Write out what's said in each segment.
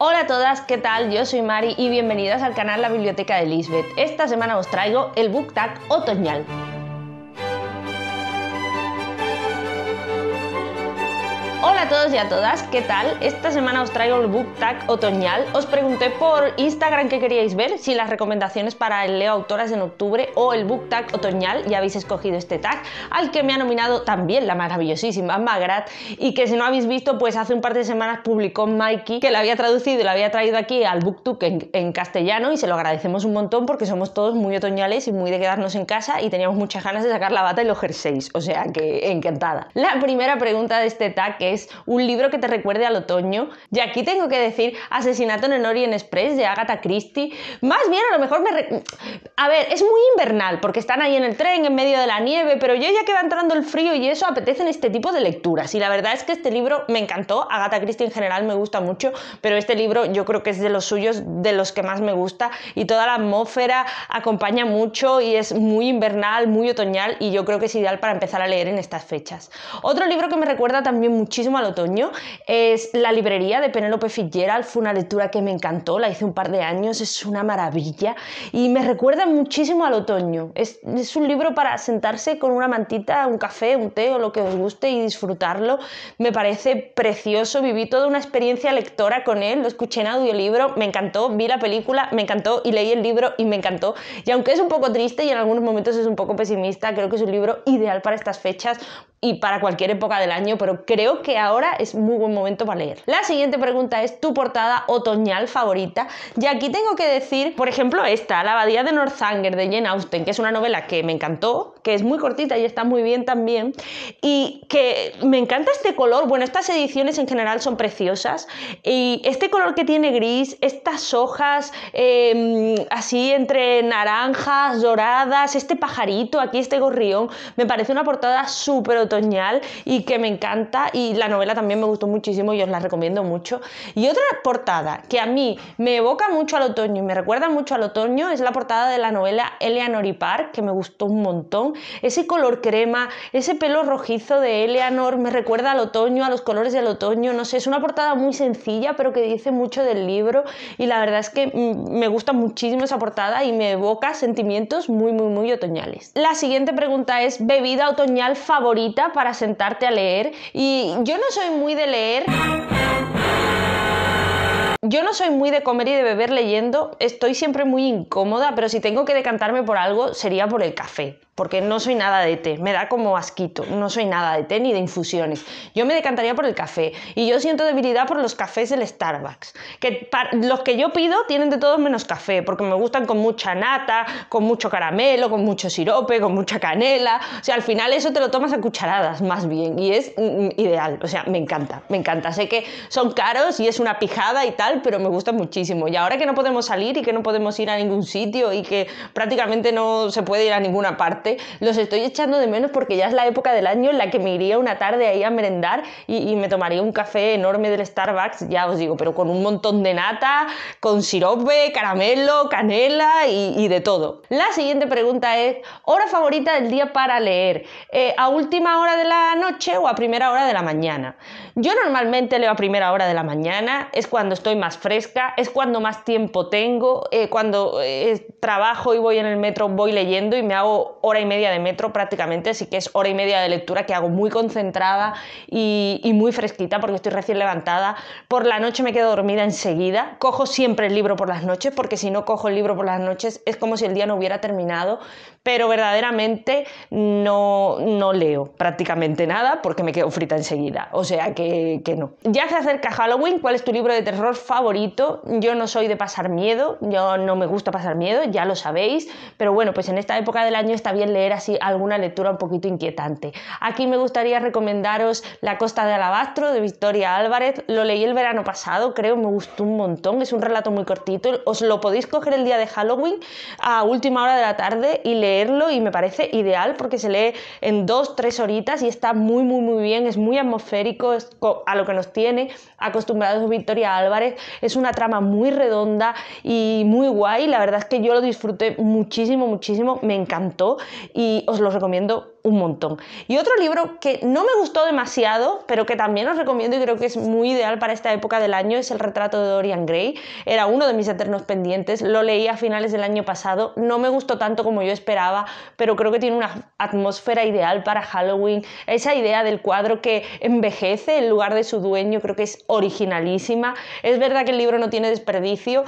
Hola a todas, ¿qué tal? Yo soy Mari y bienvenidas al canal La Biblioteca de Lisbeth. Esta semana os traigo el Book Tag otoñal a todos y a todas, ¿qué tal? Esta semana os traigo el Book Tag otoñal. Os pregunté por Instagram qué queríais ver, si las recomendaciones para el Leo Autoras en octubre o el Book Tag otoñal, Ya habéis escogido este tag, al que me ha nominado también la maravillosísima Magrat, y que si no habéis visto, pues hace un par de semanas publicó Mikey, que la había traducido y la había traído aquí al BookTube en, en castellano, y se lo agradecemos un montón porque somos todos muy otoñales y muy de quedarnos en casa, y teníamos muchas ganas de sacar la bata y los jerseys, o sea que encantada. La primera pregunta de este tag es un libro que te recuerde al otoño. Y aquí tengo que decir Asesinato en el Orient Express de Agatha Christie. Más bien, a lo mejor me... A ver, es muy invernal, porque están ahí en el tren, en medio de la nieve, pero yo ya que va entrando el frío y eso, apetecen este tipo de lecturas. Y la verdad es que este libro me encantó. Agatha Christie en general me gusta mucho, pero este libro yo creo que es de los suyos, de los que más me gusta. Y toda la atmósfera acompaña mucho y es muy invernal, muy otoñal, y yo creo que es ideal para empezar a leer en estas fechas. Otro libro que me recuerda también muchísimo a otoño es La librería de Penélope Fitzgerald. Fue una lectura que me encantó, la hice un par de años, es una maravilla y me recuerda muchísimo al otoño. Es, es un libro para sentarse con una mantita, un café, un té o lo que os guste y disfrutarlo. Me parece precioso, viví toda una experiencia lectora con él, lo escuché en audiolibro, me encantó, vi la película, me encantó y leí el libro y me encantó. Y aunque es un poco triste y en algunos momentos es un poco pesimista, creo que es un libro ideal para estas fechas y para cualquier época del año, pero creo que ahora es muy buen momento para leer. La siguiente pregunta es tu portada otoñal favorita. Y aquí tengo que decir, por ejemplo, esta, La abadía de Northanger de Jane Austen, que es una novela que me encantó que es muy cortita y está muy bien también. Y que me encanta este color. Bueno, estas ediciones en general son preciosas. Y este color que tiene gris, estas hojas em, así entre naranjas, doradas, este pajarito, aquí este gorrión, me parece una portada súper otoñal y que me encanta. Y la novela también me gustó muchísimo y os la recomiendo mucho. Y otra portada que a mí me evoca mucho al otoño y me recuerda mucho al otoño es la portada de la novela Eleanor y Park, que me gustó un montón ese color crema, ese pelo rojizo de Eleanor, me recuerda al otoño, a los colores del otoño, no sé, es una portada muy sencilla, pero que dice mucho del libro y la verdad es que mm, me gusta muchísimo esa portada y me evoca sentimientos muy, muy, muy otoñales. La siguiente pregunta es, ¿bebida otoñal favorita para sentarte a leer? Y yo no soy muy de leer... Yo no soy muy de comer y de beber leyendo, estoy siempre muy incómoda, pero si tengo que decantarme por algo sería por el café porque no soy nada de té, me da como asquito, no soy nada de té ni de infusiones. Yo me decantaría por el café y yo siento debilidad por los cafés del Starbucks, que los que yo pido tienen de todos menos café, porque me gustan con mucha nata, con mucho caramelo, con mucho sirope, con mucha canela, o sea, al final eso te lo tomas a cucharadas más bien y es mm, mm, ideal, o sea, me encanta, me encanta, sé que son caros y es una pijada y tal, pero me gustan muchísimo. Y ahora que no podemos salir y que no podemos ir a ningún sitio y que prácticamente no se puede ir a ninguna parte, los estoy echando de menos porque ya es la época del año en la que me iría una tarde ahí a merendar y, me tomaría un café enorme del Starbucks, ya os digo, pero con un montón de nata, con sirope, caramelo, canela y, de todo. La siguiente pregunta es, hora favorita del día para leer, eh, a última hora de la noche o a primera hora de la mañana. Yo normalmente leo a primera hora de la mañana, es cuando estoy más fresca, es cuando más tiempo tengo, eh, cuando eh, trabajo y voy en el metro voy leyendo y me hago hora y media de metro prácticamente, así que es hora y media de lectura que hago muy concentrada y, y muy fresquita porque estoy recién levantada. Por la noche me quedo dormida enseguida, cojo siempre el libro por las noches porque si no cojo el libro por las noches es como si el día no hubiera terminado, pero verdaderamente no, no leo prácticamente nada porque me quedo frita enseguida, o sea que, que no. Ya se acerca Halloween, ¿cuál es tu libro de terror favorito? Yo no soy de pasar miedo, yo no me gusta pasar miedo, ya lo sabéis, pero bueno, pues en esta época del año está bien leer así alguna lectura un poquito inquietante. Aquí me gustaría recomendaros La Costa de Alabastro de Victoria Álvarez. Lo leí el verano pasado, creo, me gustó un montón. Es un relato muy cortito. Os lo podéis coger el día de Halloween a última hora de la tarde y leerlo y me parece ideal porque se lee en dos, tres horitas y está muy, muy, muy bien. Es muy atmosférico a lo que nos tiene acostumbrados Victoria Álvarez. Es una trama muy redonda y muy guay. La verdad es que yo lo disfruté muchísimo, muchísimo. Me encantó y os lo recomiendo un montón. Y otro libro que no me gustó demasiado, pero que también os recomiendo y creo que es muy ideal para esta época del año, es El retrato de Dorian Gray. Era uno de mis eternos pendientes, lo leí a finales del año pasado, no me gustó tanto como yo esperaba, pero creo que tiene una atmósfera ideal para Halloween. Esa idea del cuadro que envejece en lugar de su dueño creo que es originalísima. Es verdad que el libro no tiene desperdicio,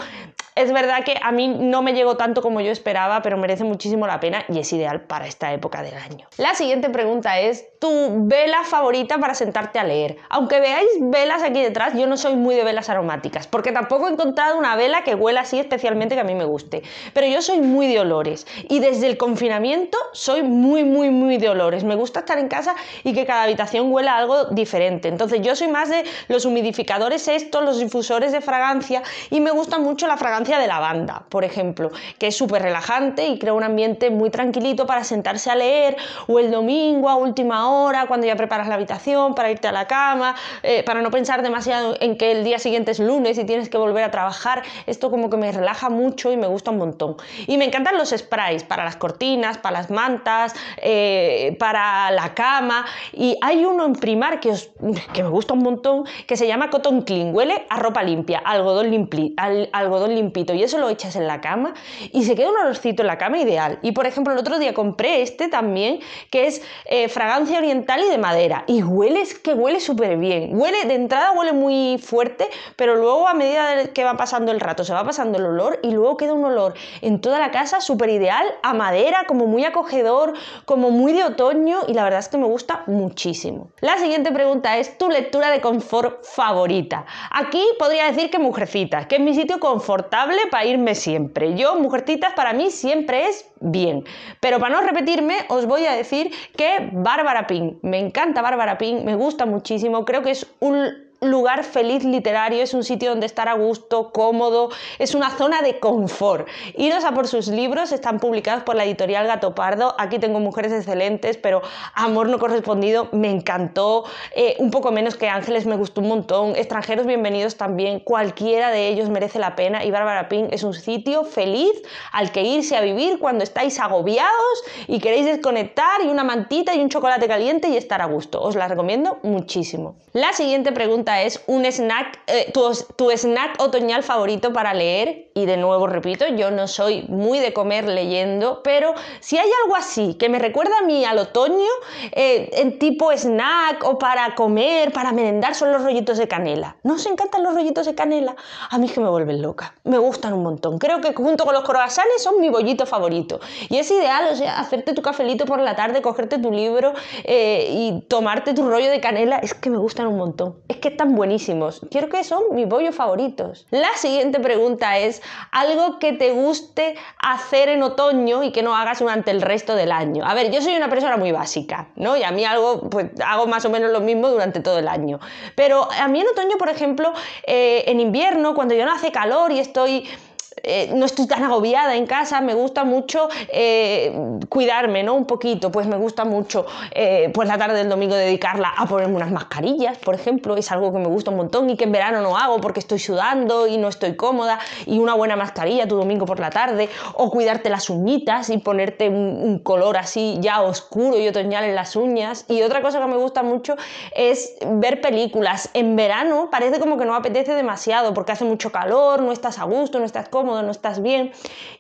es verdad que a mí no me llegó tanto como yo esperaba, pero merece muchísimo la pena y es ideal para esta época del año. La siguiente pregunta es, ¿tu vela favorita para sentarte a leer? Aunque veáis velas aquí detrás, yo no soy muy de velas aromáticas, porque tampoco he encontrado una vela que huela así especialmente que a mí me guste. Pero yo soy muy de olores y desde el confinamiento soy muy, muy, muy de olores. Me gusta estar en casa y que cada habitación huela algo diferente. Entonces yo soy más de los humidificadores estos, los difusores de fragancia y me gusta mucho la fragancia de de banda, por ejemplo, que es súper relajante y crea un ambiente muy tranquilito para sentarse a leer o el domingo a última hora, cuando ya preparas la habitación, para irte a la cama, eh, para no pensar demasiado en que el día siguiente es lunes y tienes que volver a trabajar. Esto como que me relaja mucho y me gusta un montón. Y me encantan los sprays para las cortinas, para las mantas, eh, para la cama. Y hay uno en primar que, me gusta un montón que se llama Cotton Clean. Huele a ropa limpia, algodón limpli, algodón limpio y eso lo echas en la cama y se queda un olorcito en la cama ideal. Y por ejemplo, el otro día compré este también, que es eh, fragancia oriental y de madera. Y huele, es que huele súper bien. Huele, de entrada huele muy fuerte, pero luego a medida que va pasando el rato, se va pasando el olor y luego queda un olor en toda la casa súper ideal, a madera, como muy acogedor, como muy de otoño y la verdad es que me gusta muchísimo. La siguiente pregunta es tu lectura de confort favorita. Aquí podría decir que Mujercita, que es mi sitio confortable para irme siempre. Yo, Mujertitas, para mí siempre es bien. Pero para no repetirme, os voy a decir que Bárbara Pin me encanta Bárbara Pin me gusta muchísimo, creo que es un lugar feliz literario, es un sitio donde estar a gusto, cómodo, es una zona de confort. Iros a por sus libros, están publicados por la editorial Gato Pardo. Aquí tengo mujeres excelentes, pero Amor no correspondido me encantó, eh, un poco menos que Ángeles me gustó un montón, Extranjeros bienvenidos también, cualquiera de ellos merece la pena y Bárbara Pin es un sitio feliz al que irse a vivir cuando estáis agobiados y queréis desconectar y una mantita y un chocolate caliente y estar a gusto. Os la recomiendo muchísimo. La siguiente pregunta es un snack, eh, tu, snack otoñal favorito para leer. Y de nuevo repito, yo no soy muy de comer leyendo, pero si hay algo así que me recuerda a mí al otoño, eh, en tipo snack o para comer, para merendar, son los rollitos de canela. ¿No os encantan los rollitos de canela? A mí es que me vuelven loca. Me gustan un montón. Creo que junto con los croissants son mi bollito favorito. Y es ideal, o sea, hacerte tu cafelito por la tarde, cogerte tu libro eh, y tomarte tu rollo de canela. Es que me gustan un montón. Es que buenísimos. quiero que son mis bollos favoritos. La siguiente pregunta es algo que te guste hacer en otoño y que no hagas durante el resto del año. A ver, yo soy una persona muy básica, ¿no? Y a mí algo, pues hago más o menos lo mismo durante todo el año. Pero a mí en otoño, por ejemplo, eh, en invierno, cuando ya no hace calor y estoy eh, no estoy tan agobiada en casa, me gusta mucho eh, cuidarme, ¿no? Un poquito, pues me gusta mucho, eh, pues la tarde del domingo dedicarla a ponerme unas mascarillas, por ejemplo, es algo que me gusta un montón y que en verano no hago porque estoy sudando y no estoy cómoda, y una buena mascarilla tu domingo por la tarde, o cuidarte las uñitas y ponerte un, color así ya oscuro y otoñal en las uñas. Y otra cosa que me gusta mucho es ver películas. En verano parece como que no apetece demasiado porque hace mucho calor, no estás a gusto, no estás cómoda no estás bien.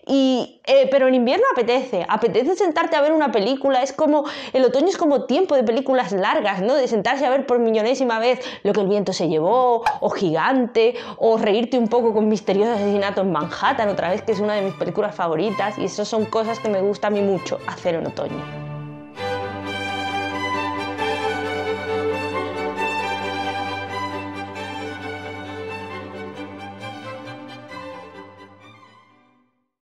Y, eh, pero en invierno apetece, apetece sentarte a ver una película, es como, el otoño es como tiempo de películas largas, ¿no? De sentarse a ver por millonésima vez lo que el viento se llevó, o Gigante, o reírte un poco con Misterioso Asesinato en Manhattan, otra vez, que es una de mis películas favoritas, y esas son cosas que me gusta a mí mucho hacer en otoño.